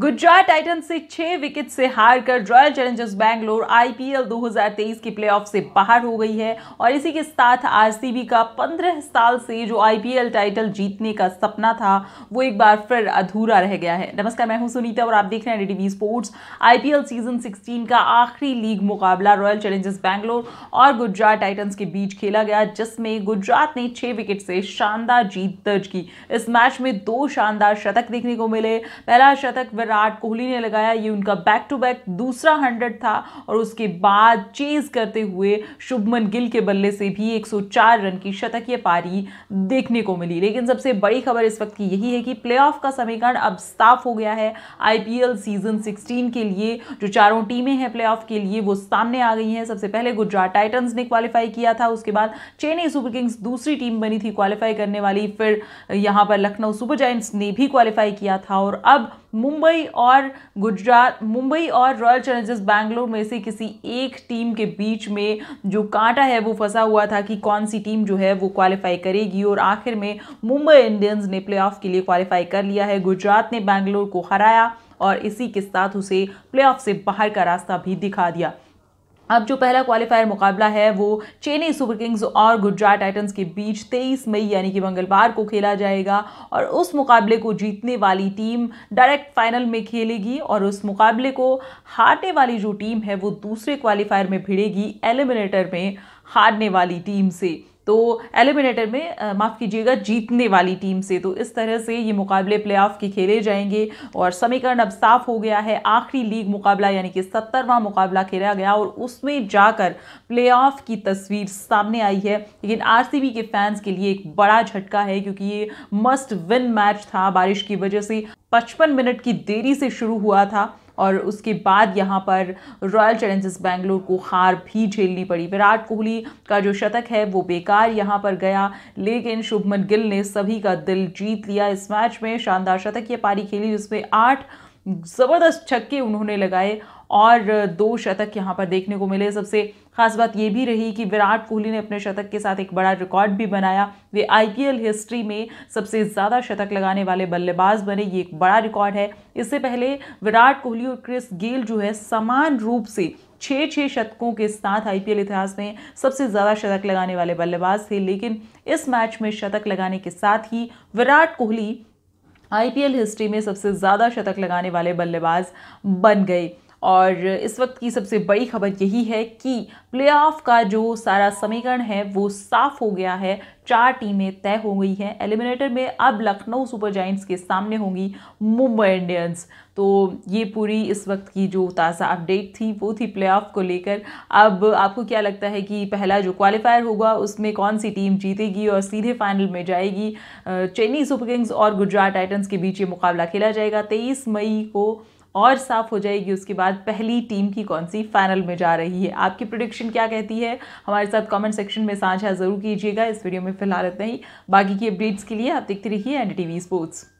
Gujarat Titan से छह wicket से हार कर रॉयल चैलेंजर्स बैंगलोर आईपीएल 2023 के प्लेऑफ से बाहर हो गई है और इसी के साथ आरसीबी का 15 साल से जो आईपीएल टाइटल जीतने का सपना था वो एक बार फिर अधूरा रह गया है नमस्कार मैं हूं सुनीता और आप देख रहे हैं DTV sports IPL season sixteen का आखिरी लीग मुकाबला रॉयल चैलेंजर्स बैंगलोर और गुजरात टाइटन्स के बीच खेला गया जिसमें गुजरात ने छह विकेट से शानदार जीत दर्ज की इस मैच में दो शानदार शतक देखने को मिले पहला शतक विराट कोहली ने लगाया ये उनका बैक टू बैक दूसरा हंड्रेड था और उसके बाद चेज करते हुए शुभमन गिल के बल्ले से भी 104 रन की शतकीय पारी देखने को मिली लेकिन सबसे बड़ी खबर इस वक्त की यही है कि प्ले का समीकरण अब साफ हो गया है आईपीएल सीजन सिक्सटीन के लिए जो चारों टीमें हैं प्ले के लिए वो सामने आ गई हैं सबसे पहले गुजरात टाइटन्स ने क्वालिफाई किया था उसके बाद चेन्नई सुपर किंग्स दूसरी टीम बनी थी क्वालिफाई करने वाली फिर यहाँ पर लखनऊ सुपर जाइंट्स ने भी क्वालिफाई किया था और अब मुंबई और गुजरात मुंबई और रॉयल चैलेंजर्स बैंगलोर में से किसी एक टीम के बीच में जो कांटा है वो फंसा हुआ था कि कौन सी टीम जो है वो क्वालिफाई करेगी और आखिर में मुंबई इंडियंस ने प्ले के लिए क्वालिफाई कर लिया है गुजरात ने बैंगलोर को हराया और इसी के साथ उसे प्ले से बाहर का रास्ता भी दिखा दिया अब जो पहला क्वालिफायर मुकाबला है वो चेन्नई सुपर किंग्स और गुजरात टाइटंस के बीच 23 मई यानी कि मंगलवार को खेला जाएगा और उस मुकाबले को जीतने वाली टीम डायरेक्ट फाइनल में खेलेगी और उस मुकाबले को हारने वाली जो टीम है वो दूसरे क्वालिफायर में भिड़ेगी एलिमिनेटर में हारने वाली टीम से तो एलिमिनेटर में माफ़ कीजिएगा जीतने वाली टीम से तो इस तरह से ये मुकाबले प्लेऑफ के खेले जाएंगे और समीकरण अब साफ हो गया है आखिरी लीग मुकाबला यानी कि सत्तरवां मुकाबला खेला गया और उसमें जाकर प्लेऑफ की तस्वीर सामने आई है लेकिन आरसीबी के फैंस के लिए एक बड़ा झटका है क्योंकि ये मस्ट विन मैच था बारिश की वजह से पचपन मिनट की देरी से शुरू हुआ था और उसके बाद यहाँ पर रॉयल चैलेंजर्स बैंगलोर को हार भी झेलनी पड़ी विराट कोहली का जो शतक है वो बेकार यहाँ पर गया लेकिन शुभमन गिल ने सभी का दिल जीत लिया इस मैच में शानदार शतक ये पारी खेली जिसमें आठ ज़बरदस्त छक्के उन्होंने लगाए और दो शतक यहाँ पर देखने को मिले सबसे खास बात ये भी रही कि विराट कोहली ने अपने शतक के साथ एक बड़ा रिकॉर्ड भी बनाया वे आईपीएल हिस्ट्री में सबसे ज़्यादा शतक लगाने वाले बल्लेबाज बने ये एक बड़ा रिकॉर्ड है इससे पहले विराट कोहली और क्रिस गेल जो है समान रूप से छः छः शतकों के साथ आई इतिहास में सबसे ज़्यादा शतक लगाने वाले बल्लेबाज थे लेकिन इस मैच में शतक लगाने के साथ ही विराट कोहली आईपीएल हिस्ट्री में सबसे ज़्यादा शतक लगाने वाले बल्लेबाज बन गए और इस वक्त की सबसे बड़ी खबर यही है कि प्लेऑफ का जो सारा समीकरण है वो साफ हो गया है चार टीमें तय हो गई हैं एलिमिनेटर में अब लखनऊ सुपर जाइंट्स के सामने होंगी मुंबई इंडियंस तो ये पूरी इस वक्त की जो ताज़ा अपडेट थी वो थी प्लेऑफ को लेकर अब आपको क्या लगता है कि पहला जो क्वालिफायर होगा उसमें कौन सी टीम जीतेगी और सीधे फाइनल में जाएगी चेन्नई सुपर किंग्स और गुजरात टाइटन्स के बीच ये मुकाबला खेला जाएगा तेईस मई को और साफ हो जाएगी उसके बाद पहली टीम की कौन सी फाइनल में जा रही है आपकी प्रोडिक्शन क्या कहती है हमारे साथ कमेंट सेक्शन में साझा ज़रूर कीजिएगा इस वीडियो में फिलहाल इतना ही बाकी की अपडेट्स के लिए आप देखते रहिए एन स्पोर्ट्स